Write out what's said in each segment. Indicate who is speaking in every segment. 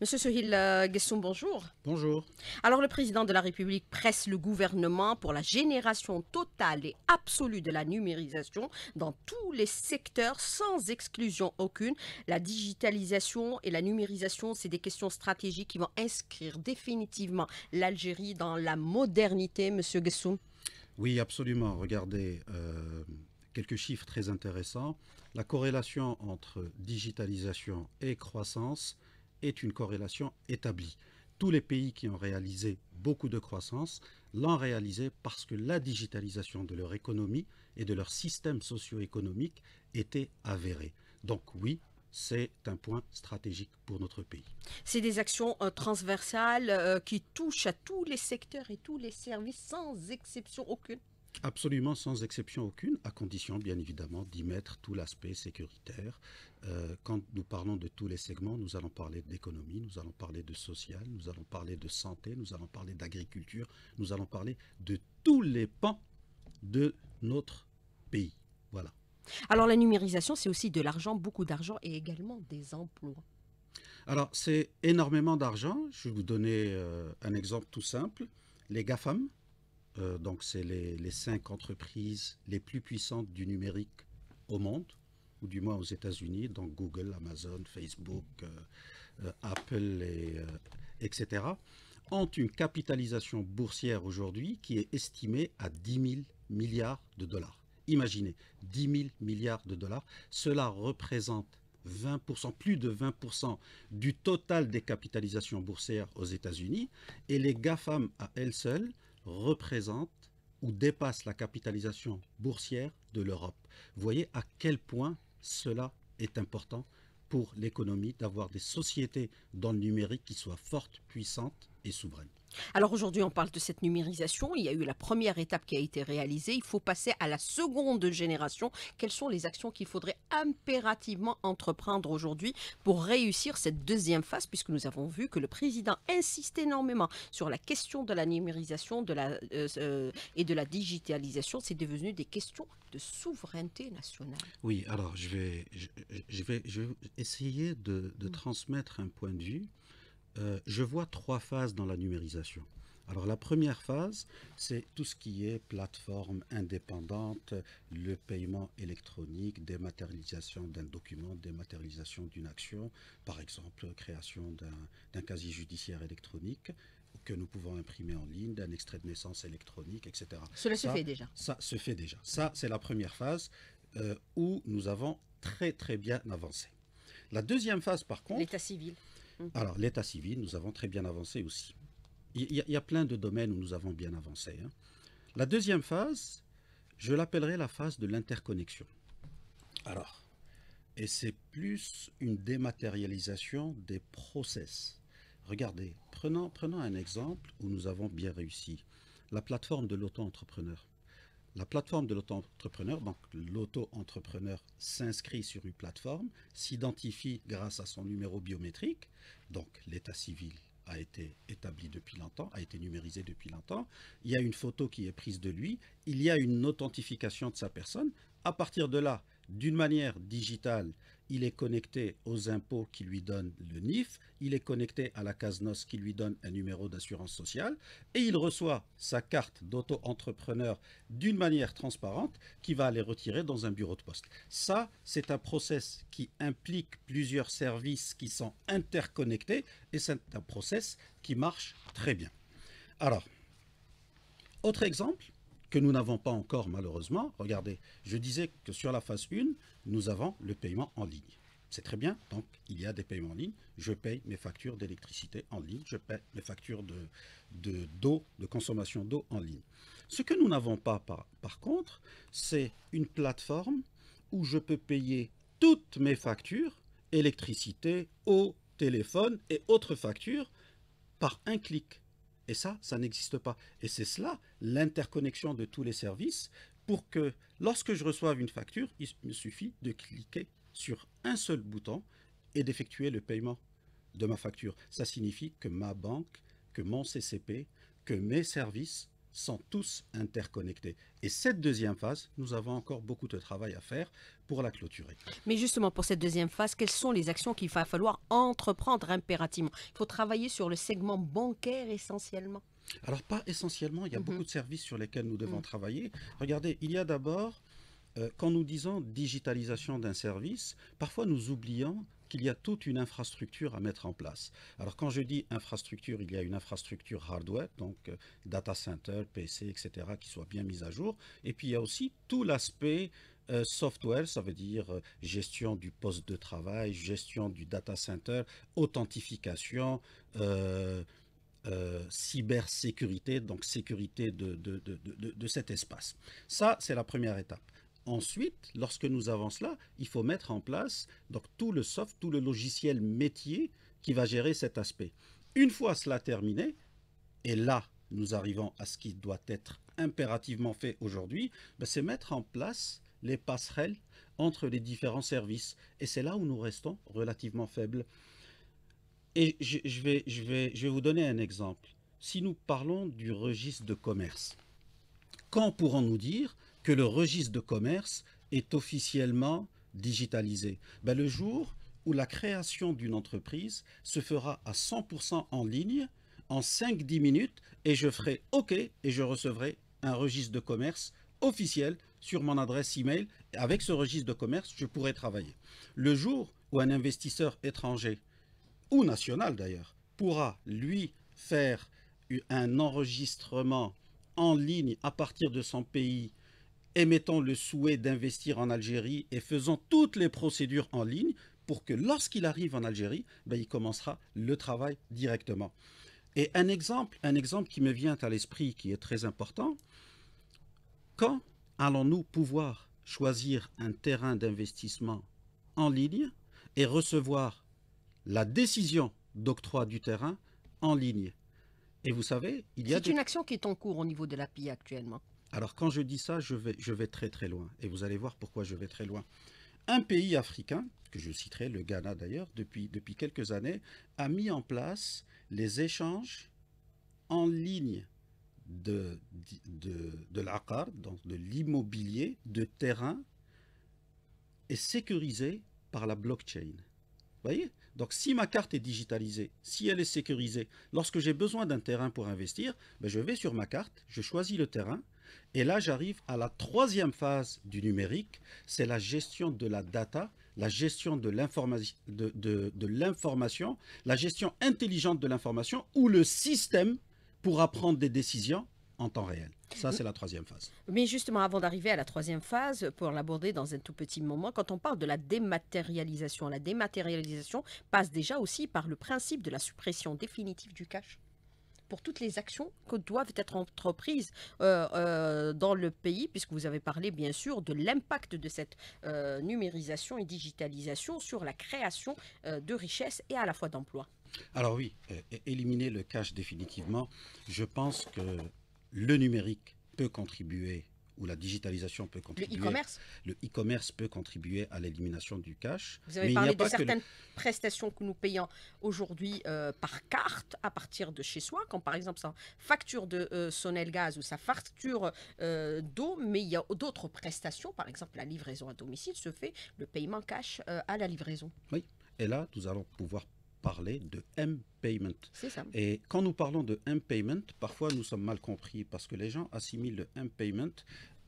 Speaker 1: Monsieur Sohil euh, Gessoum, bonjour. Bonjour. Alors, le président de la République presse le gouvernement pour la génération totale et absolue de la numérisation dans tous les secteurs, sans exclusion aucune. La digitalisation et la numérisation, c'est des questions stratégiques qui vont inscrire définitivement l'Algérie dans la modernité, monsieur
Speaker 2: Gessoum. Oui, absolument. Regardez euh, quelques chiffres très intéressants. La corrélation entre digitalisation et croissance est une corrélation établie. Tous les pays qui ont réalisé beaucoup de croissance l'ont réalisé parce que la digitalisation de leur économie et de leur système socio-économique était avérée. Donc oui, c'est un point stratégique pour notre pays.
Speaker 1: C'est des actions euh, transversales euh, qui touchent à tous les secteurs et tous les services sans exception aucune.
Speaker 2: Absolument, sans exception aucune, à condition bien évidemment d'y mettre tout l'aspect sécuritaire. Euh, quand nous parlons de tous les segments, nous allons parler d'économie, nous allons parler de social, nous allons parler de santé, nous allons parler d'agriculture, nous allons parler de tous les pans de notre pays. Voilà. Alors la
Speaker 1: numérisation, c'est aussi de l'argent, beaucoup d'argent et également des emplois.
Speaker 2: Alors c'est énormément d'argent. Je vais vous donner euh, un exemple tout simple. Les GAFAM, euh, donc, c'est les, cinq entreprises les plus puissantes du numérique au monde, ou du moins aux États-Unis, donc Google, Amazon, Facebook, euh, euh, Apple, etc., ont une capitalisation boursière aujourd'hui qui est estimée à 10 000 milliards de dollars. Imaginez, 10 000 milliards de dollars, cela représente 20%, plus de 20% du total des capitalisations boursières aux États-Unis. Et les GAFAM à elles seules représente ou dépasse la capitalisation boursière de l'Europe. voyez à quel point cela est important pour l'économie d'avoir des sociétés dans le numérique qui soient fortes, puissantes et souveraines.
Speaker 1: Alors aujourd'hui, on parle de cette numérisation. Il y a eu la première étape qui a été réalisée. Il faut passer à la seconde génération. Quelles sont les actions qu'il faudrait impérativement entreprendre aujourd'hui pour réussir cette deuxième phase Puisque nous avons vu que le président insiste énormément sur la question de la numérisation euh, euh, et de la digitalisation. C'est devenu des questions de souveraineté nationale.
Speaker 2: Oui, alors je vais, essayer de mm. transmettre un point de vue euh, je vois trois phases dans la numérisation. Alors la première phase, c'est tout ce qui est plateforme indépendante, le paiement électronique, dématérialisation d'un document, dématérialisation d'une action, par exemple création d'un quasi judiciaire électronique que nous pouvons imprimer en ligne, d'un extrait de naissance électronique, etc. Cela ça, se fait déjà. Ça se fait déjà. Ça, c'est la première phase euh, où nous avons très très bien avancé. La deuxième phase, par contre... L'état civil. Mm. Alors, l'état civil, nous avons très bien avancé aussi. Il y, a, plein de domaines où nous avons bien avancé. Hein. La deuxième phase, je l'appellerai la phase de l'interconnexion. Alors, et c'est plus une dématérialisation des process. Regardez, prenons, prenons un exemple où nous avons bien réussi. La plateforme de l'auto-entrepreneur. La plateforme de l'auto-entrepreneur, donc l'auto-entrepreneur s'inscrit sur une plateforme, s'identifie grâce à son numéro biométrique, donc l'état civil a été établi depuis longtemps, a été numérisé depuis longtemps. Il y a une photo qui est prise de lui, il y a une authentification de sa personne. À partir de là, d'une manière digitale, il est connecté aux impôts qui lui donnent le NIF, il est connecté à la CASNOS qui lui donne un numéro d'assurance sociale, et il reçoit sa carte d'auto-entrepreneur d'une manière transparente qui va aller retirer dans un bureau de poste. Ça, c'est un process qui implique plusieurs services qui sont interconnectés, et c'est un process qui marche très bien. Alors, autre exemple, que nous n'avons pas encore malheureusement. Regardez, je disais que sur la phase 1, nous avons le paiement en ligne. C'est très bien, donc il y a des paiements en ligne. Je paye mes factures d'électricité en ligne, je paye mes factures de, d'eau, consommation d'eau en ligne. Ce que nous n'avons pas par contre, c'est une plateforme où je peux payer toutes mes factures, électricité, eau, téléphone et autres factures, par un clic. Et ça, ça n'existe pas. Et c'est cela, l'interconnexion de tous les services, pour que lorsque je reçoive une facture, il me suffit de cliquer sur un seul bouton et d'effectuer le paiement de ma facture. Ça signifie que ma banque, que mon CCP, que mes services sont tous interconnectés. Et cette deuxième phase, nous avons encore beaucoup de travail à faire pour la clôturer.
Speaker 1: Mais justement, pour cette deuxième phase, quelles sont les actions qu'il va falloir entreprendre impérativement Il faut travailler sur le segment bancaire essentiellement.
Speaker 2: Alors pas essentiellement, il y a mhm. beaucoup de services sur lesquels nous devons mhm. travailler. Regardez, il y a d'abord, euh, quand nous disons digitalisation d'un service, parfois nous oublions qu'il y a toute une infrastructure à mettre en place. Alors quand je dis infrastructure, il y a une infrastructure hardware, donc euh, data center, PC, etc., qui soit bien mise à jour. Et puis il y a aussi tout l'aspect euh, software, ça veut dire euh, gestion du poste de travail, gestion du data center, authentification. cybersécurité, donc sécurité de, cet espace. Ça, c'est la première étape. Ensuite, lorsque nous avons cela, il faut mettre en place donc, tout le soft, tout le logiciel métier qui va gérer cet aspect. Une fois cela terminé, et là, nous arrivons à ce qui doit être impérativement fait aujourd'hui, ben, c'est mettre en place les passerelles entre les différents services. Et c'est là où nous restons relativement faibles. Et je, vais, je, vais, je vais vous donner un exemple. Si nous parlons du registre de commerce, quand pourrons-nous dire que le registre de commerce est officiellement digitalisé. Ben, le jour où la création d'une entreprise se fera à 100% en ligne, en 5-10 minutes, et je ferai OK et je recevrai un registre de commerce officiel sur mon adresse email. Avec ce registre de commerce, je pourrai travailler. Le jour où un investisseur étranger, ou national d'ailleurs, pourra lui faire un enregistrement en ligne à partir de son pays émettant le souhait d'investir en Algérie et faisons toutes les procédures en ligne pour que lorsqu'il arrive en Algérie, ben, il commencera le travail directement. Et un exemple, un exemple qui me vient à l'esprit, qui est très important, quand allons-nous pouvoir choisir un terrain d'investissement en ligne et recevoir la décision d'octroi du terrain en ligne et vous savez, il y a... C'est une
Speaker 1: action qui est en cours au niveau de l'API
Speaker 2: actuellement. Alors quand je dis ça, je vais, très très loin. Et vous allez voir pourquoi je vais très loin. Un pays africain, que je citerai, le Ghana d'ailleurs, depuis, depuis quelques années, a mis en place les échanges en ligne de, de, l'ACAR, donc de l'immobilier, de terrain, et sécurisé par la blockchain. Vous voyez Donc si ma carte est digitalisée, si elle est sécurisée, lorsque j'ai besoin d'un terrain pour investir, ben, je vais sur ma carte, je choisis le terrain, et là, j'arrive à la troisième phase du numérique, c'est la gestion de la data, la gestion de l'information, la gestion intelligente de l'information ou le système pourra prendre des décisions en temps réel. Ça, c'est la troisième phase.
Speaker 1: Mais justement, avant d'arriver à la troisième phase, pour l'aborder dans un tout petit moment, quand on parle de la dématérialisation, la dématérialisation passe déjà aussi par le principe de la suppression définitive du cash pour toutes les actions que doivent être entreprises euh, euh, dans le pays, puisque vous avez parlé bien sûr de l'impact de cette euh, numérisation et digitalisation sur la création de richesses et à la fois d'emplois.
Speaker 2: Alors oui, éliminer le cash définitivement, je pense que le numérique peut contribuer où la digitalisation peut contribuer. Le e-commerce peut contribuer à l'élimination du cash. Vous avez parlé de certaines
Speaker 1: prestations que nous payons aujourd'hui euh, par carte à partir de chez soi, comme par exemple sa facture de euh, Gaz ou sa facture euh, d'eau, mais il y a d'autres prestations, par exemple la livraison à domicile se fait le paiement cash euh, à la livraison.
Speaker 2: Oui, et là nous allons pouvoir parler de M-Payment. Et quand nous parlons de M-Payment, parfois nous sommes mal compris parce que les gens assimilent le M-Payment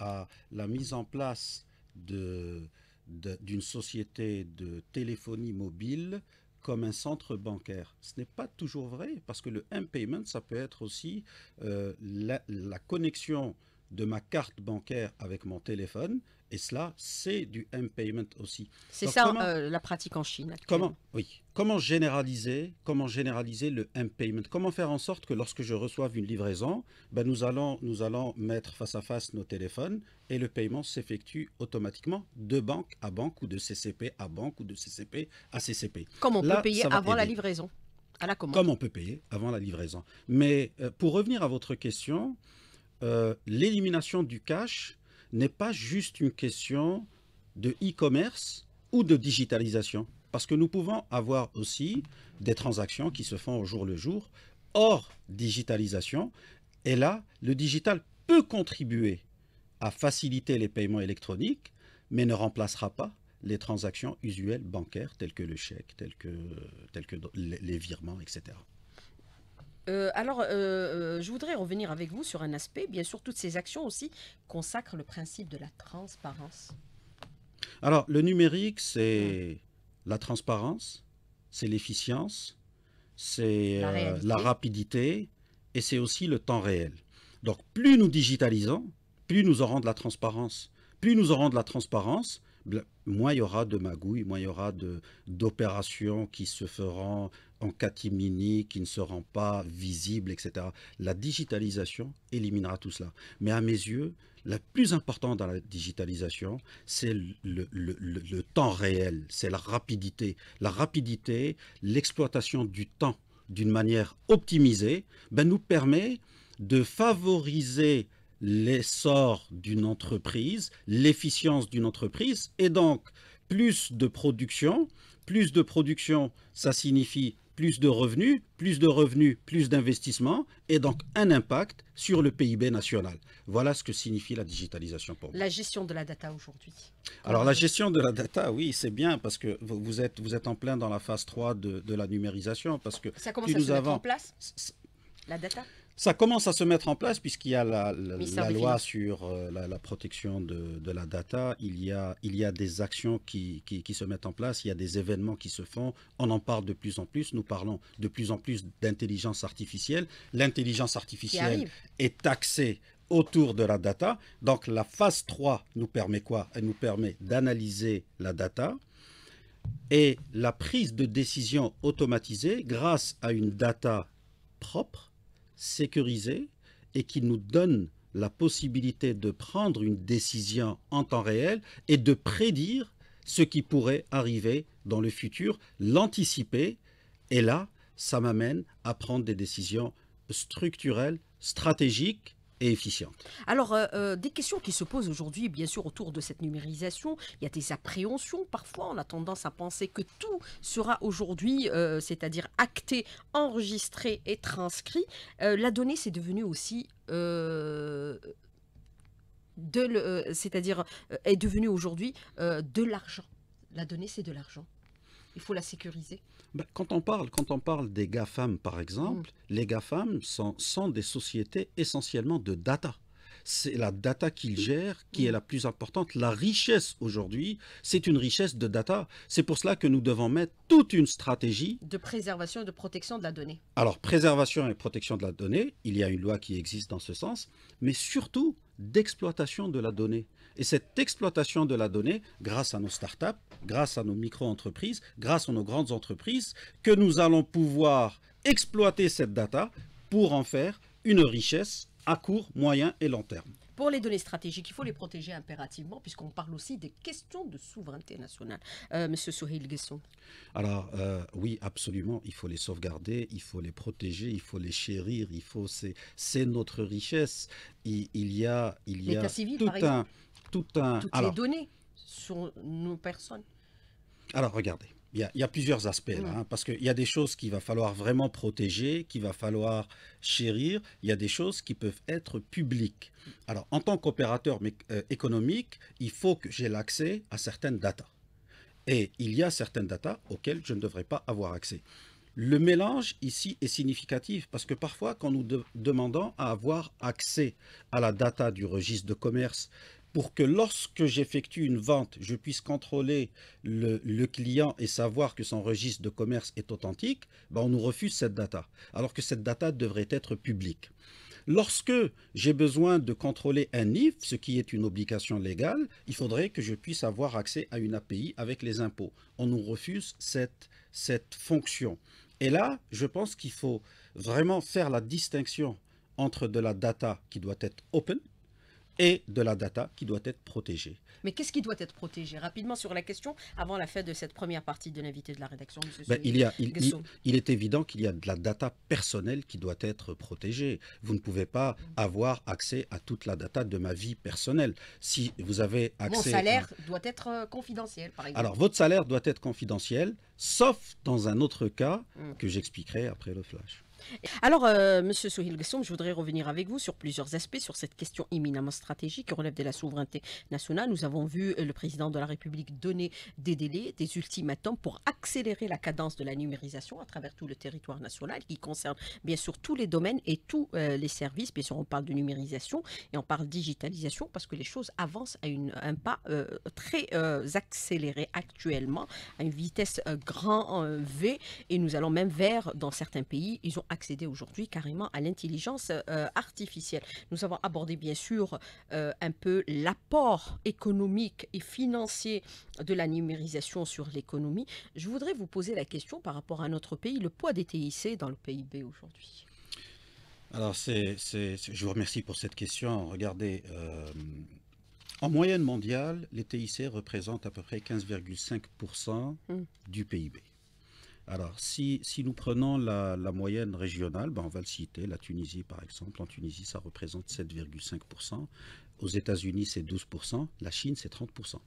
Speaker 2: à la mise en place d'une de, société de téléphonie mobile comme un centre bancaire. Ce n'est pas toujours vrai, parce que le M-Payment, ça peut être aussi euh, la, connexion de ma carte bancaire avec mon téléphone. Et cela, c'est du M-Payment aussi. C'est ça euh,
Speaker 1: la pratique en Chine. Comment,
Speaker 2: oui. Comment généraliser, comment généraliser le M-Payment Comment faire en sorte que lorsque je reçoive une livraison, ben nous, allons, nous allons mettre face à face nos téléphones et le paiement s'effectue automatiquement de banque à banque ou de CCP à banque ou de CCP à CCP. Comment on peut payer avant la livraison à la Comme on peut payer avant la livraison. Mais euh, pour revenir à votre question, euh, l'élimination du cash n'est pas juste une question de e-commerce ou de digitalisation. Parce que nous pouvons avoir aussi des transactions qui se font au jour le jour hors digitalisation. Et là, le digital peut contribuer à faciliter les paiements électroniques, mais ne remplacera pas les transactions usuelles bancaires telles que le chèque, que, telles que les virements, etc.
Speaker 1: Euh, alors, euh, euh, je voudrais revenir avec vous sur un aspect. Bien sûr, toutes ces actions aussi consacrent le principe de la transparence.
Speaker 2: Alors, le numérique, c'est hmm. la transparence, c'est l'efficience, c'est la, la, rapidité et c'est aussi le temps réel. Donc, plus nous digitalisons, plus nous aurons de la transparence. Plus nous aurons de la transparence, moins il y aura de magouilles, moins il y aura d'opérations qui se feront en catimini, qui ne seront pas visible, etc. La digitalisation éliminera tout cela. Mais à mes yeux, la plus importante dans la digitalisation, c'est le, temps réel, c'est la rapidité. La rapidité, l'exploitation du temps d'une manière optimisée, ben, nous permet de favoriser l'essor d'une entreprise, l'efficience d'une entreprise, et donc plus de production. Plus de production, ça signifie plus de revenus, plus de revenus, plus d'investissements et donc un impact sur le PIB national. Voilà ce que signifie la digitalisation pour moi.
Speaker 1: La gestion de la data aujourd'hui.
Speaker 2: Alors la gestion de la data, oui, c'est bien parce que vous êtes, vous êtes en plein dans la phase 3 de, la numérisation. Parce que Ça commence à nous se avons... mettre en
Speaker 1: place la data
Speaker 2: ça commence à se mettre en place puisqu'il y a la, loi sur euh, la, protection de, la data, il y a, des actions qui, se mettent en place, il y a des événements qui se font, on en parle de plus en plus, nous parlons de plus en plus d'intelligence artificielle. L'intelligence artificielle est axée autour de la data. Donc la phase 3 nous permet quoi Elle nous permet d'analyser la data et la prise de décision automatisée grâce à une data propre sécurisé et qui nous donne la possibilité de prendre une décision en temps réel et de prédire ce qui pourrait arriver dans le futur, l'anticiper. Et là, ça m'amène à prendre des décisions structurelles, stratégiques,
Speaker 1: alors, euh, euh, des questions qui se posent aujourd'hui, bien sûr, autour de cette numérisation. Il y a des appréhensions. Parfois, on a tendance à penser que tout sera aujourd'hui, euh, c'est-à-dire acté, enregistré et transcrit. la donnée, c'est devenu aussi de, c'est-à-dire est devenu aujourd'hui de l'argent. La donnée, c'est de l'argent il faut la sécuriser
Speaker 2: ben, quand, on parle, quand on parle des GAFAM, par exemple, mm. les GAFAM sont, sont des sociétés essentiellement de data c'est la data qu'ils gèrent qui est mm. la plus importante. La richesse aujourd'hui, c'est une richesse de data. C'est pour cela que nous devons mettre toute une stratégie de
Speaker 1: préservation et de protection de la donnée.
Speaker 2: Alors, préservation et protection de la donnée, il y a une loi qui existe dans ce sens, mais surtout d'exploitation de la donnée. Et cette exploitation de la donnée, grâce à nos startups, grâce à nos micro-entreprises, grâce à nos grandes entreprises, que nous allons pouvoir exploiter cette data pour en faire une richesse à court, moyen et long terme.
Speaker 1: Pour les données stratégiques, il faut les protéger impérativement, puisqu'on parle aussi des questions de souveraineté nationale.
Speaker 2: Euh, Monsieur Souhil Guesson. Alors, euh, oui, absolument, il faut les sauvegarder, il faut les protéger, il faut les chérir, il faut c'est notre richesse. Il, y a, il y a civil, tout un tout un... Toutes les
Speaker 1: données sur nos personnes.
Speaker 2: Alors, regardez. Il y, a, plusieurs aspects là, mm. hein, parce qu'il y a des choses qu'il va falloir vraiment protéger, qu'il va falloir chérir, il y a des choses qui peuvent être publiques. Alors, en tant qu'opérateur euh, économique, il faut que j'ai l'accès à certaines datas. Et il y a certaines datas auxquelles je ne devrais pas avoir accès. Le mélange ici est significatif parce que parfois, quand nous demandons à avoir accès à la data du registre de commerce, pour que lorsque j'effectue une vente, je puisse contrôler le, client et savoir que son registre de commerce est authentique, ben, on nous refuse cette data, alors que cette data devrait être publique. Lorsque j'ai besoin de contrôler un IF, ce qui est une obligation légale, il faudrait que je puisse avoir accès à une API avec les impôts. On nous refuse cette fonction. Et là, je pense qu'il faut vraiment faire la distinction entre de la data qui doit être open, et de la data qui doit être protégée.
Speaker 1: Mais qu'est-ce qui doit être protégé Rapidement sur la question, avant la fin de cette première partie de l'invité de la rédaction, Ben, il, y a, il,
Speaker 2: est évident qu'il y a de la data personnelle qui doit être protégée. Vous ne pouvez pas avoir accès à toute la data de ma vie personnelle. Si vous avez accès... Mon salaire
Speaker 1: doit être euh, confidentiel, par exemple. Alors,
Speaker 2: votre salaire doit être confidentiel, sauf dans un autre cas hmm. que j'expliquerai après le flash.
Speaker 1: Alors, M. Euh, Monsieur Souhil je voudrais revenir avec vous sur plusieurs aspects, sur cette question éminemment stratégique qui relève de la souveraineté nationale. Nous avons vu euh, le président de la République donner des délais, des ultimatums pour accélérer la cadence de la numérisation à travers tout le territoire national, qui concerne bien sûr tous les domaines et tous euh, les services. Bien sûr, on parle de numérisation et on parle digitalisation parce que les choses avancent à une, un pas très accéléré actuellement, à une vitesse grand V, et nous allons même vers, dans certains pays, ils ont accéder aujourd'hui carrément à l'intelligence euh, artificielle. Nous avons abordé bien sûr euh, un peu l'apport économique et financier de la numérisation sur l'économie. Je voudrais vous poser la question par rapport à notre pays, le poids des TIC dans le PIB aujourd'hui.
Speaker 2: Alors, c'est, je vous remercie pour cette question. Regardez, euh, en moyenne mondiale, les TIC représentent à peu près 15,5% hum. du PIB. Alors, si, nous prenons la, moyenne régionale, ben, on va le citer, la Tunisie par exemple, en Tunisie ça représente 7,5%, aux États-Unis c'est 12%, la Chine c'est 30%.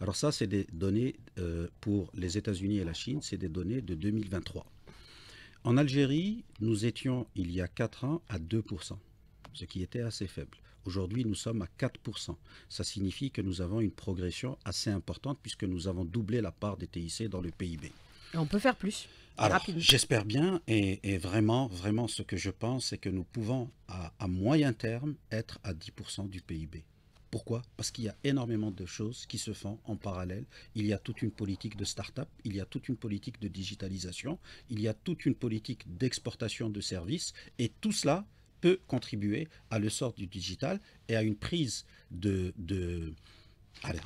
Speaker 2: Alors ça c'est des données euh, pour les États-Unis et la Chine, c'est des données de 2023. En Algérie, nous étions il y a 4 ans à 2%, ce qui était assez faible. Aujourd'hui, nous sommes à 4%. Ça signifie que nous avons une progression assez importante puisque nous avons doublé la part des TIC dans le PIB
Speaker 1: on peut faire plus.
Speaker 2: Alors, j'espère bien, et, vraiment, vraiment, ce que je pense, c'est que nous pouvons, à, moyen terme, être à 10% du PIB. Pourquoi Parce qu'il y a énormément de choses qui se font en parallèle. Il y a toute une politique de start-up, il y a toute une politique de digitalisation, il y a toute une politique d'exportation de services, et tout cela peut contribuer à le sort du digital et à une prise de, de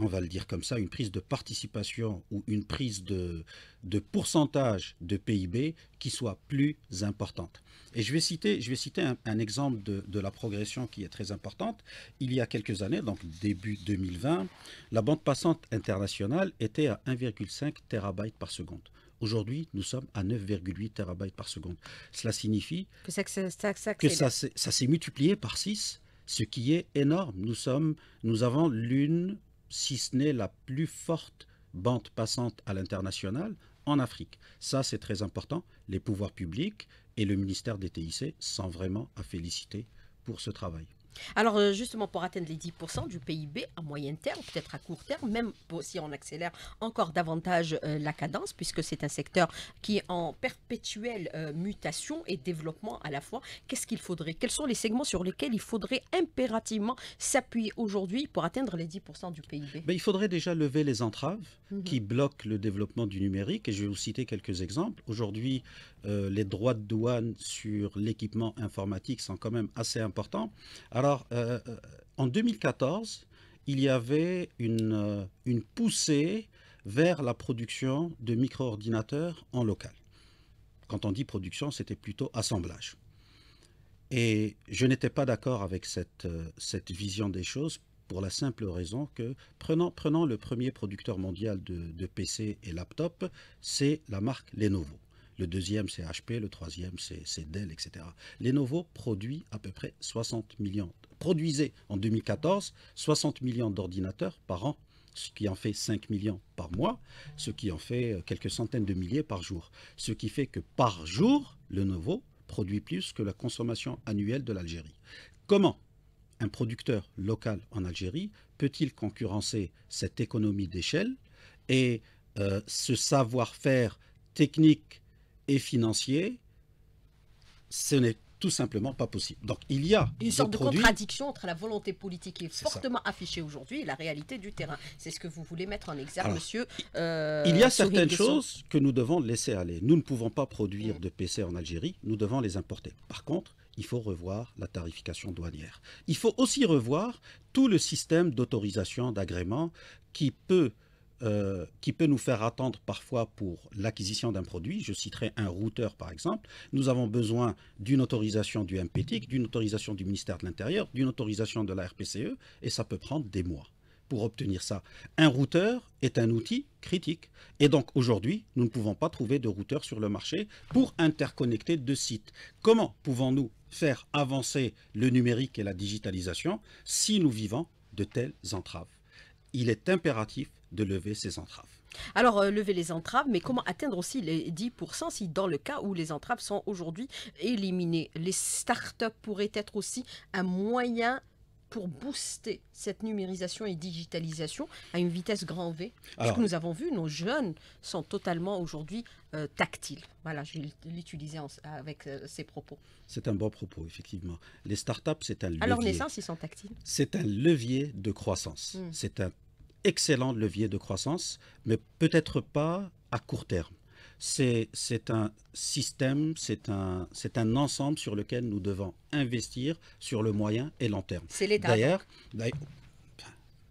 Speaker 2: on va le dire comme ça, une prise de participation ou une prise de, de pourcentage de PIB qui soit plus importante. Et je vais citer, je vais citer un, exemple de, la progression qui est très importante. Il y a quelques années, donc début 2020, la bande passante internationale était à 1,5 terabytes par seconde. Aujourd'hui, nous sommes à 9,8 terabytes par seconde. Cela signifie que ça, ça s'est multiplié par 6, ce qui est énorme. Nous, sommes, nous avons l'une si ce n'est la plus forte bande passante à l'international en Afrique. Ça, c'est très important. Les pouvoirs publics et le ministère des TIC sont vraiment à féliciter pour ce travail.
Speaker 1: Alors euh, justement, pour atteindre les 10% du PIB à moyen terme, peut-être à court terme, même si on accélère encore davantage euh, la cadence, puisque c'est un secteur qui est en perpétuelle euh, mutation et développement à la fois, qu'est-ce qu'il faudrait Quels sont les segments sur lesquels il faudrait impérativement s'appuyer aujourd'hui pour atteindre les 10% du PIB
Speaker 2: ben, Il faudrait déjà lever les entraves mmh qui bloquent le développement du numérique, et je vais vous citer quelques exemples. Aujourd'hui, euh, les droits de douane sur l'équipement informatique sont quand même assez importants. Alors, euh, euh, en 2014, il y avait une, poussée vers la production de micro-ordinateurs en local. Quand on dit production, c'était plutôt assemblage. Et je n'étais pas d'accord avec cette, cette vision des choses pour la simple raison que, prenant le premier producteur mondial de, de PC et laptop, c'est la marque Lenovo. Le deuxième, c'est HP. Le troisième, c'est Dell, etc. Lenovo produit à peu près 60 millions, produisait en 2014 60 millions d'ordinateurs par an ce qui en fait 5 millions par mois, ce qui en fait euh, quelques centaines de milliers par jour. Ce qui fait que par jour, le Novo produit plus que la consommation annuelle de l'Algérie. Comment un producteur local en Algérie peut-il concurrencer cette économie d'échelle et euh, ce savoir-faire technique et financier, ce n'est tout simplement pas possible. Donc il y a une sorte de contradiction
Speaker 1: entre la volonté politique qui est, fortement affichée aujourd'hui et la réalité du terrain. C'est ce que vous voulez mettre en exergue, monsieur. Euh, il y a certaines choses
Speaker 2: que nous devons laisser aller. Nous ne pouvons pas produire mm. de PC en Algérie, nous devons les importer. Par contre, il faut revoir la tarification douanière. Il faut aussi revoir tout le système d'autorisation, d'agrément qui peut euh, qui peut nous faire attendre parfois pour l'acquisition d'un produit. Je citerai un routeur par exemple. Nous avons besoin d'une autorisation du MPTIC, d'une autorisation du ministère de l'Intérieur, d'une autorisation de la RPCE, et ça peut prendre des mois pour obtenir ça. Un routeur est un outil critique. Et donc aujourd'hui, nous ne pouvons pas trouver de routeur sur le marché pour interconnecter deux sites. Comment pouvons-nous faire avancer le numérique et la digitalisation si nous vivons de telles entraves il est impératif de lever ces entraves.
Speaker 1: Alors, euh, lever les entraves, mais comment atteindre aussi les 10% si dans le cas où les entraves sont aujourd'hui éliminées, les startups pourraient être aussi un moyen pour booster cette numérisation et digitalisation à une vitesse grand V Parce que nous avons vu, nos jeunes sont totalement aujourd'hui euh, tactiles. Voilà, je vais l'utiliser avec euh, ces
Speaker 2: propos. C'est un bon propos, effectivement. Les startups, c'est un levier. Alors, naissance, ils sont tactiles C'est un levier de croissance. Hmm. C'est un excellent levier de croissance, mais peut-être pas à court terme c'est un système, c'est un, un ensemble sur lequel nous devons investir sur le moyen et long terme. C'est l'État. D'ailleurs,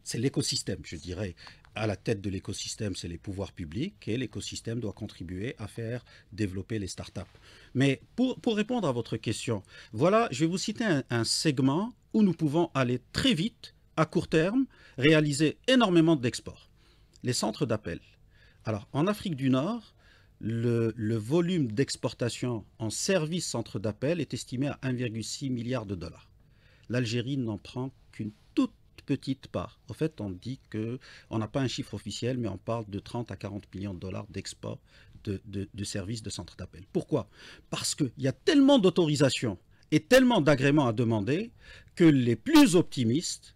Speaker 2: c'est l'écosystème, je dirais. À la tête de l'écosystème, c'est les pouvoirs publics et l'écosystème doit contribuer à faire développer les startups. Mais pour, répondre à votre question, voilà, je vais vous citer un, un segment où nous pouvons aller très vite, à court terme, réaliser énormément d'exports. Les centres d'appel. Alors, en Afrique du Nord, le, volume d'exportation en services centre d'appel est estimé à 1,6 milliard de dollars. L'Algérie n'en prend qu'une toute petite part. En fait, on dit que on n'a pas un chiffre officiel, mais on parle de 30 à 40 millions de dollars d'export de, services de centre d'appel. Pourquoi Parce qu'il y a tellement d'autorisations et tellement d'agréments à demander que les plus optimistes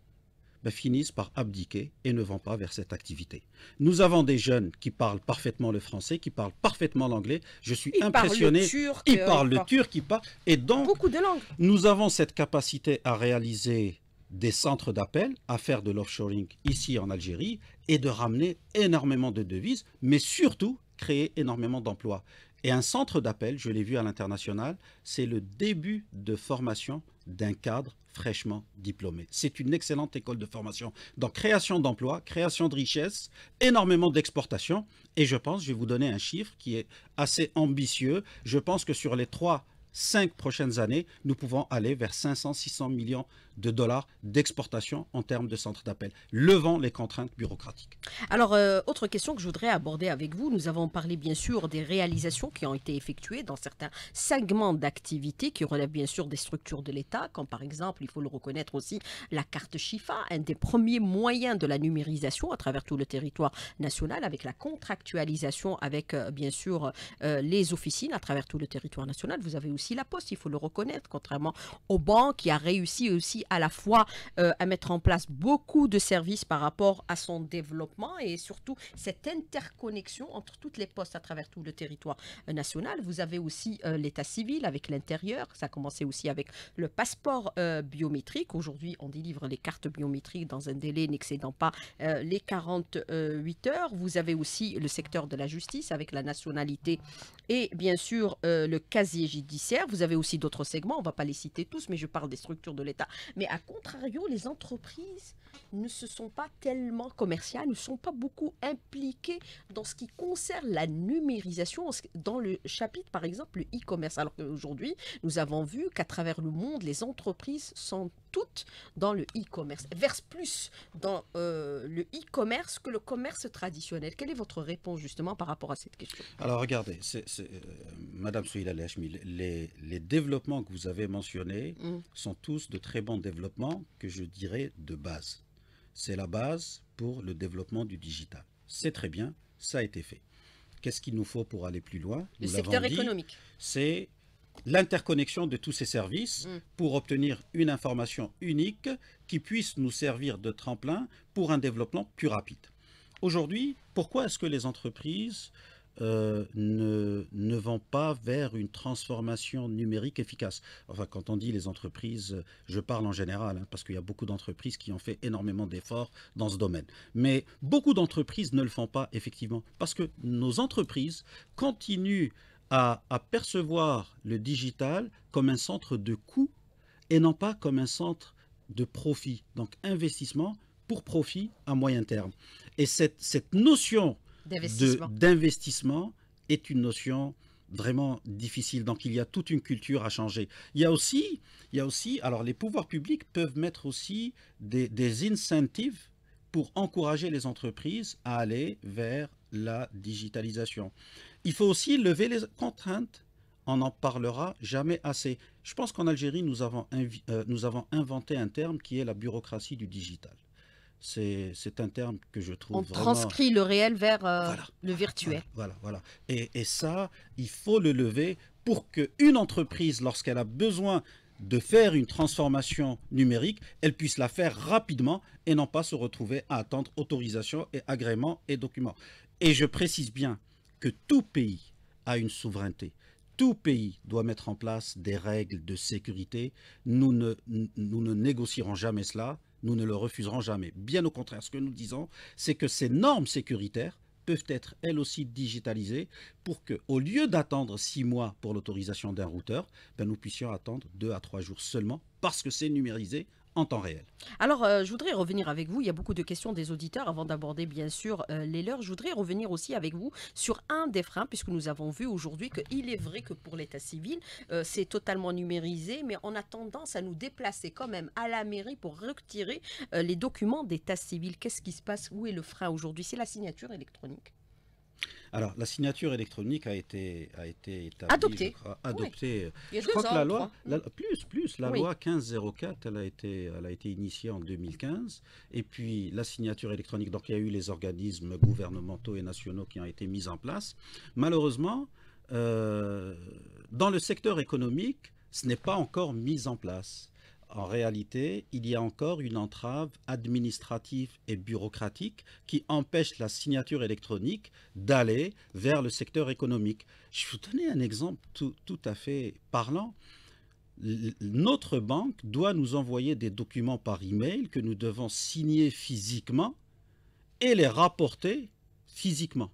Speaker 2: finissent par abdiquer et ne vont pas vers cette activité. Nous avons des jeunes qui parlent parfaitement le français, qui parlent parfaitement l'anglais. Je suis impressionné. ils parlent le euh, turc, ils parlent et donc beaucoup de langues. Nous avons cette capacité à réaliser des centres d'appel, à faire de l'offshoring ici en Algérie et de ramener énormément de devises, mais surtout créer énormément d'emplois. Et un centre d'appel, je l'ai vu à l'international, c'est le début de formation d'un cadre fraîchement diplômés. C'est une excellente école de formation dans création d'emplois, création de richesses, énormément d'exportations. Et je pense, je vais vous donner un chiffre qui est assez ambitieux. Je pense que sur les trois 5 prochaines années, nous pouvons aller vers 500-600 millions de dollars d'exportation en termes de centres d'appel, levant les contraintes bureaucratiques.
Speaker 1: Alors, euh, autre question que je voudrais aborder avec vous, nous avons parlé bien sûr des réalisations qui ont été effectuées dans certains segments d'activité qui relèvent bien sûr des structures de l'État, comme par exemple, il faut le reconnaître aussi, la carte Chifa, un des premiers moyens de la numérisation à travers tout le territoire national, avec la contractualisation avec euh, bien sûr euh, les officines à travers tout le territoire national. Vous avez aussi la Poste, il faut le reconnaître, contrairement aux banques qui a réussi aussi à la fois euh, à mettre en place beaucoup de services par rapport à son développement et surtout cette interconnexion entre toutes les postes à travers tout le territoire euh, national. Vous avez aussi euh, l'état civil avec l'intérieur, ça a commencé aussi avec le passeport biométrique. Aujourd'hui, on délivre les cartes biométriques dans un délai n'excédant pas les 48 heures. Vous avez aussi le secteur de la justice avec la nationalité et bien sûr le casier judiciaire. Vous avez aussi d'autres segments, on ne va pas les citer tous, mais je parle des structures de l'État mais à contrario, les entreprises ne se sont pas tellement commerciales, ne sont pas beaucoup impliquées dans ce qui concerne la numérisation, dans le chapitre, par exemple, le e-commerce. Alors qu'aujourd'hui, nous avons vu qu'à travers le monde, les entreprises sont toutes dans le e-commerce, versent plus dans euh, le e-commerce que le commerce traditionnel. Quelle est votre réponse justement par rapport à cette question
Speaker 2: Alors regardez, euh, Madame Souila les, les développements que vous avez mentionnés mm. sont tous de très bons développements que je dirais de base. C'est la base pour le développement du digital. C'est très bien, ça a été fait. Qu'est-ce qu'il nous faut pour aller plus loin Le secteur économique. C'est l'interconnexion de tous ces services mm. pour obtenir une information unique qui puisse nous servir de tremplin pour un développement plus rapide. Aujourd'hui, pourquoi est-ce que les entreprises euh, ne, ne vont pas vers une transformation numérique efficace. Enfin, quand on dit les entreprises, je parle en général, hein, parce qu'il y a beaucoup d'entreprises qui ont fait énormément d'efforts dans ce domaine. Mais beaucoup d'entreprises ne le font pas, effectivement, parce que nos entreprises continuent à, percevoir le digital comme un centre de coût et non pas comme un centre de profit. Donc investissement pour profit à moyen terme. Et cette, notion d'investissement est une notion vraiment difficile. Donc il y a toute une culture à changer. Il y a aussi, il y a aussi alors les pouvoirs publics peuvent mettre aussi des, des incentives pour encourager les entreprises à aller vers la digitalisation. Il faut aussi lever les contraintes. On n'en parlera jamais assez. Je pense qu'en Algérie, nous avons, euh, nous avons inventé un terme qui est la bureaucratie du digital. C'est un terme que je trouve. On transcrit
Speaker 1: le réel vers euh, le
Speaker 2: virtuel. Voilà, voilà. Et, et, ça, il faut le lever pour qu'une entreprise, lorsqu'elle a besoin de faire une transformation numérique, elle puisse la faire rapidement et non pas se retrouver à attendre autorisation et agrément et documents. Et je précise bien, que tout pays a une souveraineté. Tout pays doit mettre en place des règles de sécurité. Nous ne, nous ne négocierons jamais cela, nous ne le refuserons jamais. Bien au contraire, ce que nous disons, c'est que ces normes sécuritaires peuvent être elles aussi digitalisées pour que, au lieu d'attendre six mois pour l'autorisation d'un routeur, ben, nous puissions attendre deux à trois jours seulement parce que c'est numérisé en temps réel.
Speaker 1: Alors, euh, je voudrais revenir avec vous. Il y a beaucoup de questions des auditeurs avant d'aborder, bien sûr, euh, les leurs. Je voudrais revenir aussi avec vous sur un des freins, puisque nous avons vu aujourd'hui qu'il est vrai que pour l'État civil, euh, c'est totalement numérisé, mais on a tendance à nous déplacer quand même à la mairie pour retirer les documents d'État civil. Qu'est-ce qui se passe Où est le frein aujourd'hui C'est la signature électronique.
Speaker 2: Alors, la signature électronique a été, adoptée. Je crois, que la loi, plus, la loi 1504, elle a, été, elle a été initiée en 2015. Et puis, la signature électronique, donc il y a eu les organismes gouvernementaux et nationaux qui ont été mis en place. Malheureusement, euh, dans le secteur économique, ce n'est pas encore mis en place en réalité, il y a encore une entrave administrative et bureaucratique qui empêche la signature électronique d'aller vers le secteur économique. Je vous donner un exemple tout, à fait parlant. notre banque doit nous envoyer des documents par email que nous devons signer physiquement et les rapporter physiquement.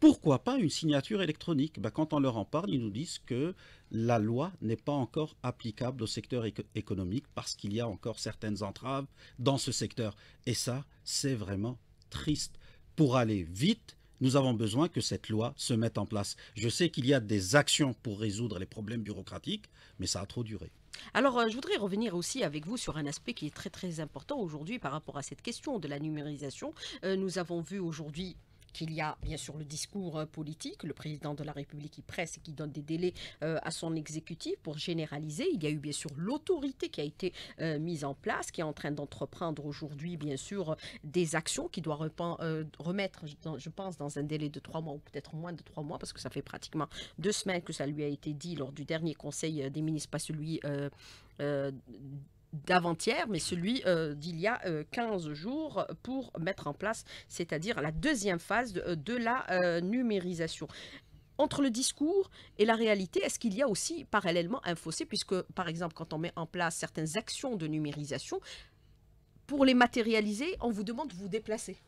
Speaker 2: Pourquoi pas une signature électronique ben, Quand on leur en parle, ils nous disent que la loi n'est pas encore applicable au secteur économique parce qu'il y a encore certaines entraves dans ce secteur. Et ça, c'est vraiment triste. Pour aller vite, nous avons besoin que cette loi se mette en place. Je sais qu'il y a des actions pour résoudre les problèmes bureaucratiques, mais ça a trop duré.
Speaker 1: Alors, euh, je voudrais revenir aussi avec vous sur un aspect qui est très très important aujourd'hui par rapport à cette question de la numérisation. Euh, nous avons vu aujourd'hui qu'il y a bien sûr le discours euh, politique, le président de la République qui presse et qui donne des délais euh, à son exécutif pour généraliser. Il y a eu bien sûr l'autorité qui a été euh, mise en place, qui est en train d'entreprendre aujourd'hui bien sûr des actions qui doit remettre, je pense, dans un délai de trois mois ou peut-être moins de trois mois, parce que ça fait pratiquement deux semaines que ça lui a été dit lors du dernier conseil des ministres, pas celui d'avant-hier, mais celui euh, d'il y a 15 euh, jours pour mettre en place, c'est-à-dire la deuxième phase de, euh, la numérisation. Entre le discours et la réalité, est-ce qu'il y a aussi parallèlement un fossé Puisque, par exemple, quand on met en place certaines actions de numérisation, pour les matérialiser, on vous demande de vous déplacer.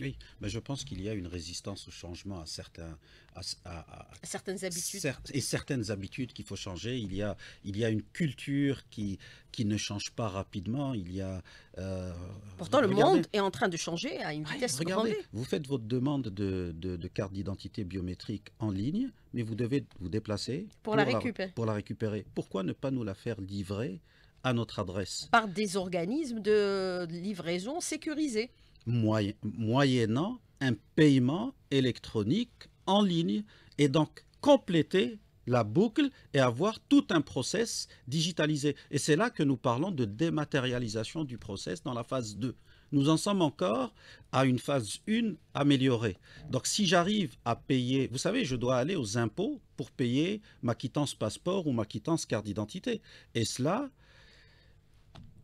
Speaker 2: Oui, mais je pense qu'il y a une résistance au changement à, certains, à, certaines habitudes. et certaines habitudes qu'il faut changer. Il y, a, il y a une culture qui, qui ne change pas rapidement. Il y a, euh, Pourtant, le monde
Speaker 1: est en train de changer à une vitesse ouais, regardez,
Speaker 2: Vous faites votre demande de, de, carte d'identité biométrique en ligne, mais vous devez vous déplacer pour, la récupérer. pour la récupérer. Pourquoi ne pas nous la faire livrer à notre adresse
Speaker 1: Par des organismes de livraison sécurisés
Speaker 2: moyennant un paiement électronique en ligne et donc compléter la boucle et avoir tout un process digitalisé. Et c'est là que nous parlons de dématérialisation du process dans la phase 2. Nous en sommes encore à une phase 1 améliorée. Donc si j'arrive à payer, vous savez, je dois aller aux impôts pour payer ma quittance passeport ou ma quittance carte d'identité. Et cela,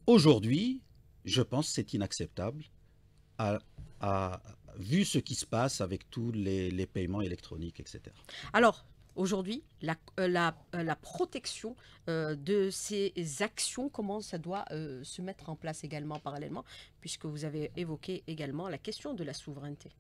Speaker 2: aujourd'hui, je pense c'est inacceptable a, vu ce qui se passe avec tous les, paiements électroniques, etc.
Speaker 1: Alors, aujourd'hui, la, euh, euh, la, protection euh, de ces actions, comment ça doit se mettre en place également parallèlement, puisque vous avez évoqué également la question de la souveraineté.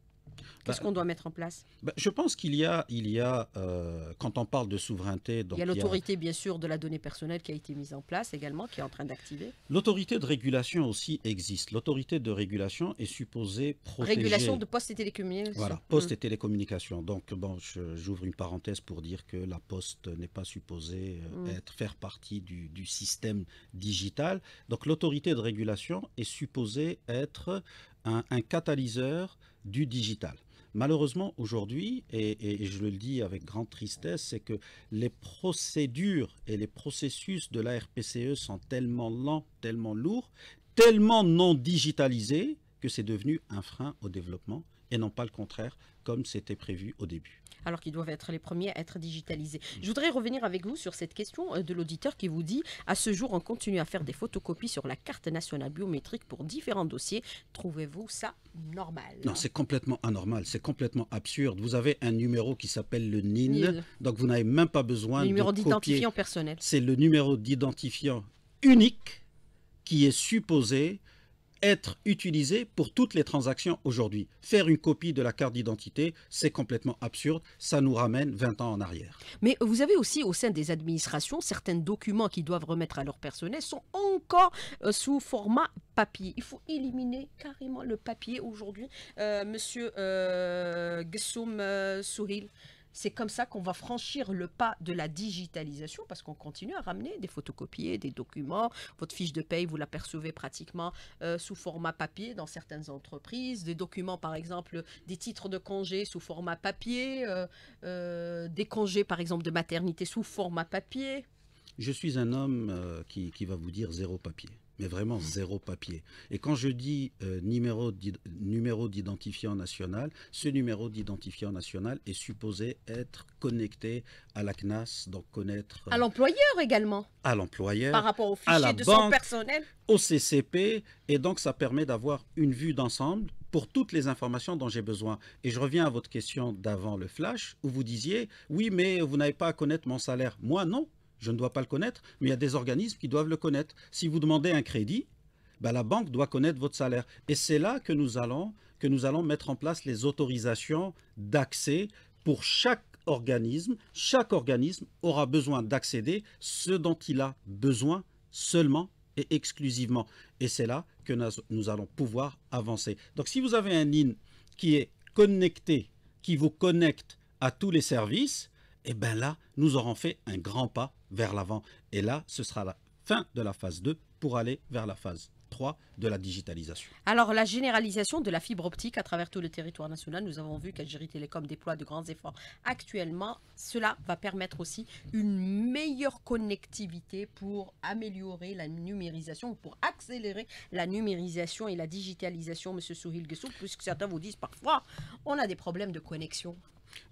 Speaker 1: Qu'est-ce bah, qu'on doit mettre en place
Speaker 2: bah, Je pense qu'il y a, il y a euh, quand on parle de souveraineté... Donc il y a l'autorité,
Speaker 1: bien sûr, de la donnée personnelle qui a été mise en place également, qui est en train d'activer.
Speaker 2: L'autorité de régulation aussi existe. L'autorité de régulation est supposée protéger... Régulation de
Speaker 1: poste et télécommunications. Voilà, poste
Speaker 2: et mm. télécommunications. Donc, bon, j'ouvre une parenthèse pour dire que la poste n'est pas supposée euh, mm. être, faire partie du, système digital. Donc, l'autorité de régulation est supposée être un, un catalyseur du digital. Malheureusement, aujourd'hui, et, je le dis avec grande tristesse, c'est que les procédures et les processus de la RPCE sont tellement lents, tellement lourds, tellement non digitalisés que c'est devenu un frein au développement et non pas le contraire, comme c'était prévu au début.
Speaker 1: Alors qu'ils doivent être les premiers à être digitalisés. Je voudrais revenir avec vous sur cette question euh, de l'auditeur qui vous dit à ce jour, on continue à faire des photocopies sur la carte nationale biométrique pour différents dossiers. Trouvez-vous ça normal Non, c'est
Speaker 2: complètement anormal, c'est complètement absurde. Vous avez un numéro qui s'appelle le NIN, donc vous n'avez même pas besoin le numéro d'identifiant
Speaker 1: personnel. C'est
Speaker 2: le numéro d'identifiant unique qui est supposé être utilisé pour toutes les transactions aujourd'hui. Faire une copie de la carte d'identité, c'est complètement absurde. Ça nous ramène 20 ans en arrière.
Speaker 1: Mais vous avez aussi au sein des administrations, certains documents qu'ils doivent remettre à leur personnel sont encore euh, sous format papier. Il faut éliminer carrément le papier aujourd'hui. Euh, monsieur euh, Gessoum c'est comme ça qu'on va franchir le pas de la digitalisation parce qu'on continue à ramener des photocopiés, des documents. Votre fiche de paye, vous l'apercevez pratiquement euh, sous format papier dans certaines entreprises. Des documents, par exemple, des titres de congés sous format papier, euh, euh, des congés, par exemple, de maternité sous format papier.
Speaker 2: Je suis un homme qui va vous dire zéro papier mais vraiment zéro papier. Et quand je dis euh, numéro d'identifiant national, ce numéro d'identifiant national est supposé être connecté à la CNAS, donc connaître... Euh, à
Speaker 1: l'employeur également
Speaker 2: À l'employeur. Par rapport au fichier à la son personnel Au CCP, et donc ça permet d'avoir une vue d'ensemble pour toutes les informations dont j'ai besoin. Et je reviens à votre question d'avant le flash, où vous disiez, oui, mais vous n'avez pas à connaître mon salaire. Moi, non, je ne dois pas le connaître, mais il y a des organismes qui doivent le connaître. Si vous demandez un crédit, ben, la banque doit connaître votre salaire. Et c'est là que nous, allons, que nous allons mettre en place les autorisations d'accès pour chaque organisme. Chaque organisme aura besoin d'accéder ce dont il a besoin seulement et exclusivement. Et c'est là que nous allons pouvoir avancer. Donc si vous avez un IN qui est connecté, qui vous connecte à tous les services, et eh bien là, nous aurons fait un grand pas vers l'avant. Et là, ce sera la fin de la phase 2 pour aller vers la phase 3 de la digitalisation.
Speaker 1: Alors la généralisation de la fibre optique à travers tout le territoire national, nous avons vu qu'Algérie Télécom déploie de grands efforts actuellement. Cela va permettre aussi une meilleure connectivité pour améliorer la numérisation, pour accélérer la numérisation et la digitalisation, Monsieur Souhil Gessou, puisque certains vous disent parfois on a des problèmes de connexion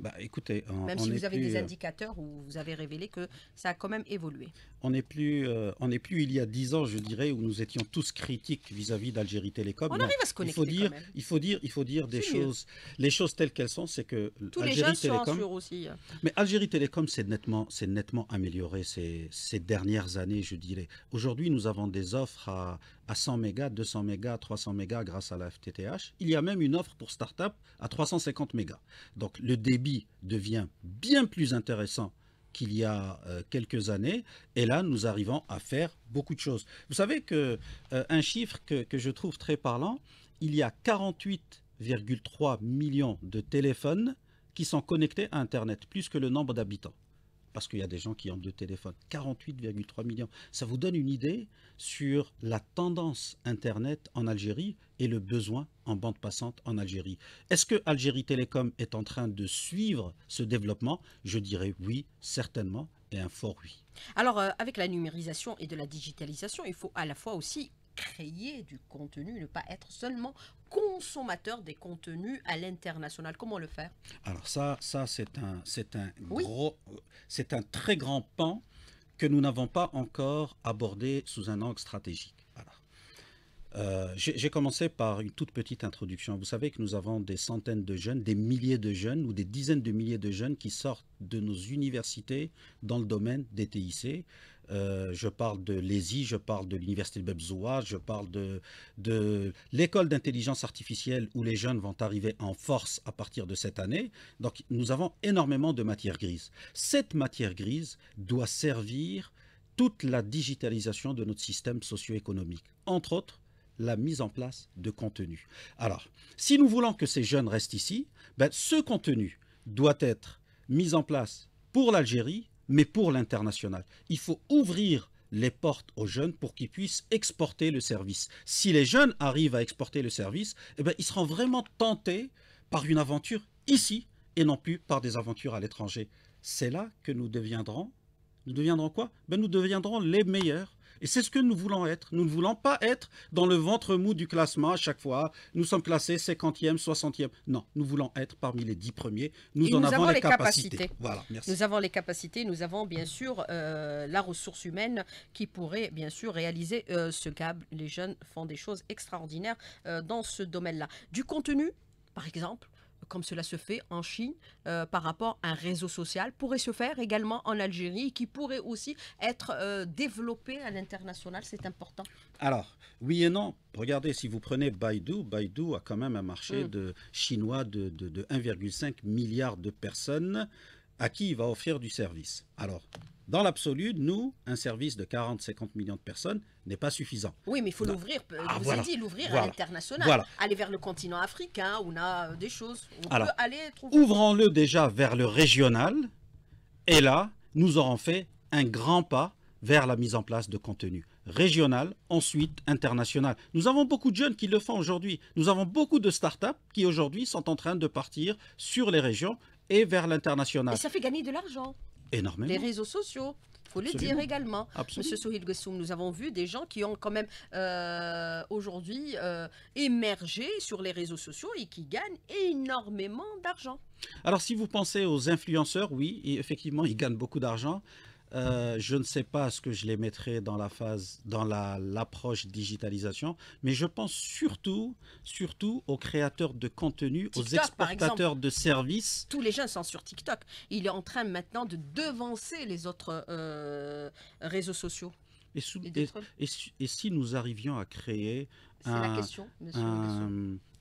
Speaker 2: bah, écoutez, Même si vous avez des euh,
Speaker 1: indicateurs où vous avez révélé que ça a quand même évolué.
Speaker 2: On n'est plus, euh, on n'est plus il y a dix ans, je dirais, où nous étions tous critiques vis-à-vis d'Algérie Télécom. On arrive à se connecter. Il faut dire, il faut dire, il faut dire des choses, les choses telles qu'elles sont, c'est que tous les Télécom. aussi. Mais Algérie Télécom, c'est nettement, c'est nettement amélioré ces, ces dernières années, je dirais. Aujourd'hui, nous avons des offres à à 100 mégas, 200 mégas, 300 mégas grâce à la FTTH. Il y a même une offre pour start-up à 350 mégas. Donc le débit devient bien plus intéressant qu'il y a euh, quelques années. Et là, nous arrivons à faire beaucoup de choses. Vous savez que euh, un chiffre que, je trouve très parlant, il y a 48,3 millions de téléphones qui sont connectés à Internet, plus que le nombre d'habitants parce qu'il y a des gens qui ont deux téléphones. 48,3 millions. Ça vous donne une idée sur la tendance Internet en Algérie et le besoin en bande passante en Algérie. Est-ce que Algérie Télécom est en train de suivre ce développement Je dirais oui, certainement, et un fort oui.
Speaker 1: Alors, euh, avec la numérisation et de la digitalisation, il faut à la fois aussi créer du contenu, ne pas être seulement consommateur des contenus à l'international. Comment le faire
Speaker 2: Alors ça, ça c'est un, c'est un gros, c'est un très grand pan que nous n'avons pas encore abordé sous un angle stratégique. Euh, j'ai commencé par une toute petite introduction. Vous savez que nous avons des centaines de jeunes, des milliers de jeunes ou des dizaines de milliers de jeunes qui sortent de nos universités dans le domaine des TIC. Euh, je parle de l'ESI, je parle de l'université de Bebzoua, je parle de, l'école d'intelligence artificielle où les jeunes vont arriver en force à partir de cette année. Donc nous avons énormément de matière grise. Cette matière grise doit servir toute la digitalisation de notre système socio-économique, entre autres la mise en place de contenu. Alors, si nous voulons que ces jeunes restent ici, ben, ce contenu doit être mis en place pour l'Algérie mais pour l'international. Il faut ouvrir les portes aux jeunes pour qu'ils puissent exporter le service. Si les jeunes arrivent à exporter le service, eh bien, ils seront vraiment tentés par une aventure ici et non plus par des aventures à l'étranger. C'est là que nous deviendrons. Nous deviendrons quoi ben, Nous deviendrons les meilleurs et c'est ce que nous voulons être. Nous ne voulons pas être dans le ventre mou du classement à chaque fois. Nous sommes classés 50e, 60e. Non, nous voulons être parmi les 10 premiers. Nous en avons, les, capacités. Nous
Speaker 1: avons les capacités, nous avons bien sûr euh, la ressource humaine qui pourrait bien sûr réaliser euh, ce câble. Les jeunes font des choses extraordinaires euh, dans ce domaine-là. Du contenu, par exemple comme cela se fait en Chine euh, par rapport à un réseau social, pourrait se faire également en Algérie qui pourrait aussi être euh, développé à l'international. C'est important.
Speaker 2: Alors, oui et non. Regardez, si vous prenez Baidu, Baidu a quand même un marché mm. de chinois de, de 1,5 milliard de personnes à qui il va offrir du service. Alors, dans l'absolu, nous, un service de 40-50 millions de personnes n'est pas suffisant.
Speaker 1: Oui, mais il faut bah, l'ouvrir, euh, ah, vous dit, l'ouvrir à l'international. Aller vers le continent africain, on a euh, des choses.
Speaker 2: Ouvrons-le déjà vers le régional, et là, nous aurons fait un grand pas vers la mise en place de contenu régional, ensuite international. Nous avons beaucoup de jeunes qui le font aujourd'hui. Nous avons beaucoup de startups qui aujourd'hui sont en train de partir sur les régions et vers l'international. Et ça
Speaker 1: fait gagner de l'argent.
Speaker 2: Énormément. Les réseaux
Speaker 1: sociaux il faut le dire également. Absolument. Monsieur Souhil Gessoum, nous avons vu des gens qui ont quand même euh, aujourd'hui euh, émergé sur les réseaux sociaux et qui gagnent énormément d'argent.
Speaker 2: Alors si vous pensez aux influenceurs, oui, effectivement, ils gagnent beaucoup d'argent. Euh, je ne sais pas ce que je les mettrai dans la phase, dans l'approche digitalisation, mais je pense surtout, surtout aux créateurs de contenu, aux exportateurs de services.
Speaker 1: Tous les jeunes sont sur TikTok. Il est en train maintenant de devancer les autres euh, réseaux
Speaker 2: sociaux. Et, et, si nous arrivions à créer un, la question, monsieur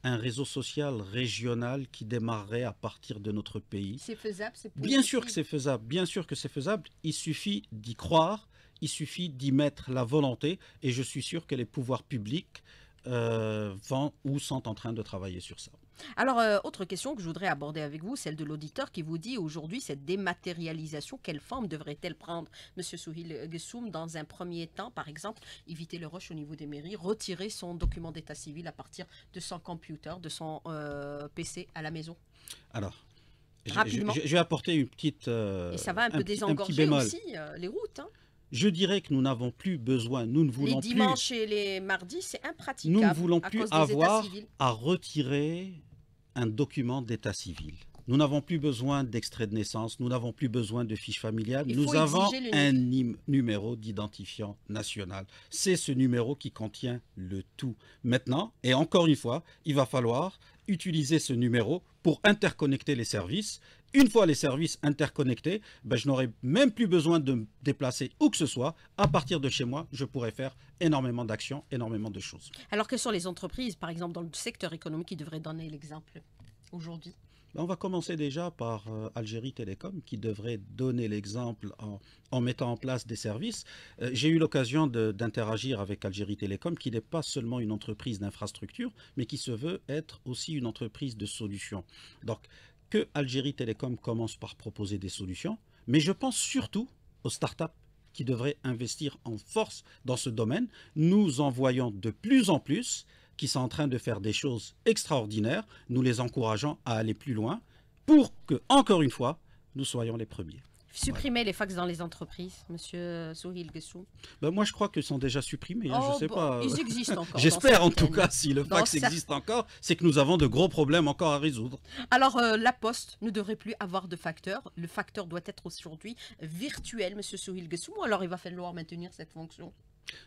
Speaker 2: un réseau social régional qui démarrerait à partir de notre pays. C'est
Speaker 1: faisable, c'est possible. Bien sûr
Speaker 2: que c'est faisable, bien sûr que c'est faisable. Il suffit d'y croire, il suffit d'y mettre la volonté, et je suis sûr que les pouvoirs publics euh, vont ou sont en train de travailler sur ça.
Speaker 1: Alors, euh, autre question que je voudrais aborder avec vous, celle de l'auditeur qui vous dit aujourd'hui cette dématérialisation, quelle forme devrait-elle prendre Monsieur Souhil Gessoum, dans un premier temps, par exemple, éviter le rush au niveau des mairies, retirer son document d'état civil à partir de son computer, de son euh, PC à la maison Alors, Rapidement. Je, vais
Speaker 2: apporter une petite. Euh, et ça va un, peu désengorger aussi les routes. Hein? Je dirais que nous n'avons plus besoin, nous ne voulons plus. Les dimanches
Speaker 1: et les mardis, c'est impraticable. Nous ne voulons plus avoir
Speaker 2: à retirer un document d'état civil. Nous n'avons plus besoin d'extrait de naissance, nous n'avons plus besoin de fiches familiales, nous avons un numéro d'identifiant national. C'est ce numéro qui contient le tout. Maintenant, et encore une fois, il va falloir utiliser ce numéro pour interconnecter les services une fois les services interconnectés, ben je n'aurai même plus besoin de me déplacer où que ce soit. À partir de chez moi, je pourrai faire énormément d'actions, énormément de choses.
Speaker 1: Alors quelles sont les entreprises, par exemple, dans le secteur économique, qui devraient donner l'exemple aujourd'hui
Speaker 2: ben, on va commencer déjà par euh, Algérie Télécom qui devrait donner l'exemple en, mettant en place des services. Euh, j'ai eu l'occasion d'interagir avec Algérie Télécom qui n'est pas seulement une entreprise d'infrastructure mais qui se veut être aussi une entreprise de solutions. Donc que Algérie Télécom commence par proposer des solutions, mais je pense surtout aux startups qui devraient investir en force dans ce domaine. Nous en voyons de plus en plus qui sont en train de faire des choses extraordinaires. Nous les encourageons à aller plus loin pour que, encore une fois, nous soyons les premiers. Supprimer
Speaker 1: les fax dans les entreprises, monsieur Souhil Gessou
Speaker 2: ben, Moi, je crois qu'ils sont déjà supprimés, hein, je oh, sais pas. Ils existent encore. J'espère en tout cas, si le fax existe encore, c'est que nous avons de gros problèmes encore à résoudre.
Speaker 1: Alors, euh, la poste ne devrait plus avoir de facteur. Le facteur doit être aujourd'hui virtuel, monsieur Souhil Gessou, alors il va falloir maintenir cette fonction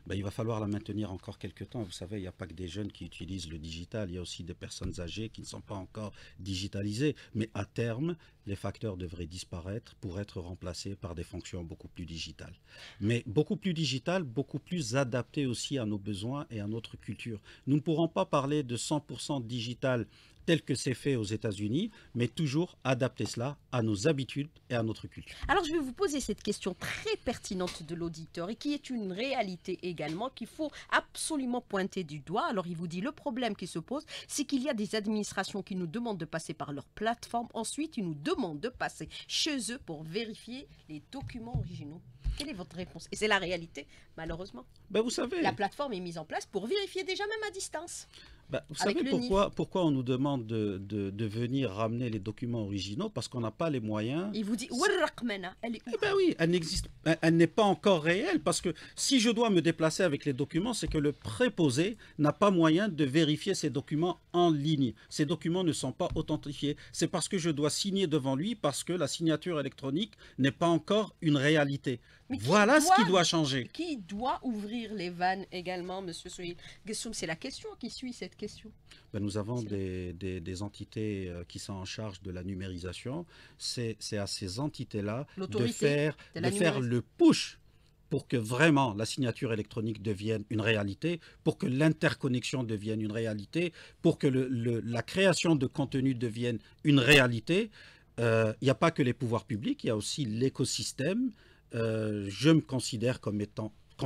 Speaker 2: ben, il va falloir la maintenir encore quelques temps. Vous savez, il n'y a pas que des jeunes qui utilisent le digital, il y a aussi des personnes âgées qui ne sont pas encore digitalisées. Mais à terme, les facteurs devraient disparaître pour être remplacés par des fonctions beaucoup plus digitales. Mais beaucoup plus digitales, beaucoup plus adaptées aussi à nos besoins et à notre culture. Nous ne pourrons pas parler de 100% digital tel que c'est fait aux États-Unis, mais toujours adapter cela à nos habitudes et à notre culture.
Speaker 1: Alors je vais vous poser cette question très pertinente de l'auditeur et qui est une réalité également qu'il faut absolument pointer du doigt. Alors il vous dit le problème qui se pose, c'est qu'il y a des administrations qui nous demandent de passer par leur plateforme, ensuite ils nous demandent de passer chez eux pour vérifier les documents originaux. Quelle est votre réponse Et c'est la réalité, malheureusement. Ben vous savez. La plateforme est mise en place pour vérifier déjà même à distance.
Speaker 2: Bah, vous savez pourquoi, on nous demande de, venir ramener les documents originaux Parce qu'on n'a pas les moyens.
Speaker 1: Il vous dit, elle est eh bien
Speaker 2: oui, elle n'est pas encore réelle. Parce que si je dois me déplacer avec les documents, c'est que le préposé n'a pas moyen de vérifier ces documents en ligne. Ces documents ne sont pas authentifiés. C'est parce que je dois signer devant lui, parce que la signature électronique n'est pas encore une réalité voilà ce qui doit changer.
Speaker 1: Qui doit ouvrir les vannes également, Monsieur Souïd C'est la question qui suit cette question.
Speaker 2: Ben, nous avons des, entités euh, qui sont en charge de la numérisation. C'est à ces entités-là de faire, le push pour que vraiment la signature électronique devienne une réalité, pour que l'interconnexion devienne une réalité, pour que la création de contenu devienne une réalité. Euh, il n'y a pas que les pouvoirs publics, il y a aussi l'écosystème, euh, je me considère comme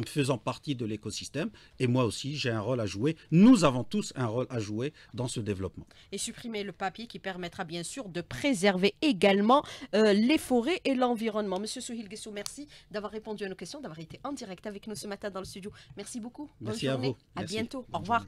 Speaker 2: faisant partie de l'écosystème, et moi aussi j'ai un rôle à jouer, nous avons tous un rôle à jouer dans ce développement.
Speaker 1: Et supprimer le papier qui permettra bien sûr de préserver également euh, les forêts et l'environnement. Monsieur Souhil Guessou, merci d'avoir répondu à nos questions, d'avoir été en direct avec nous ce matin dans le studio. Merci beaucoup. Merci Bonne à journée. vous. À bientôt. Au revoir.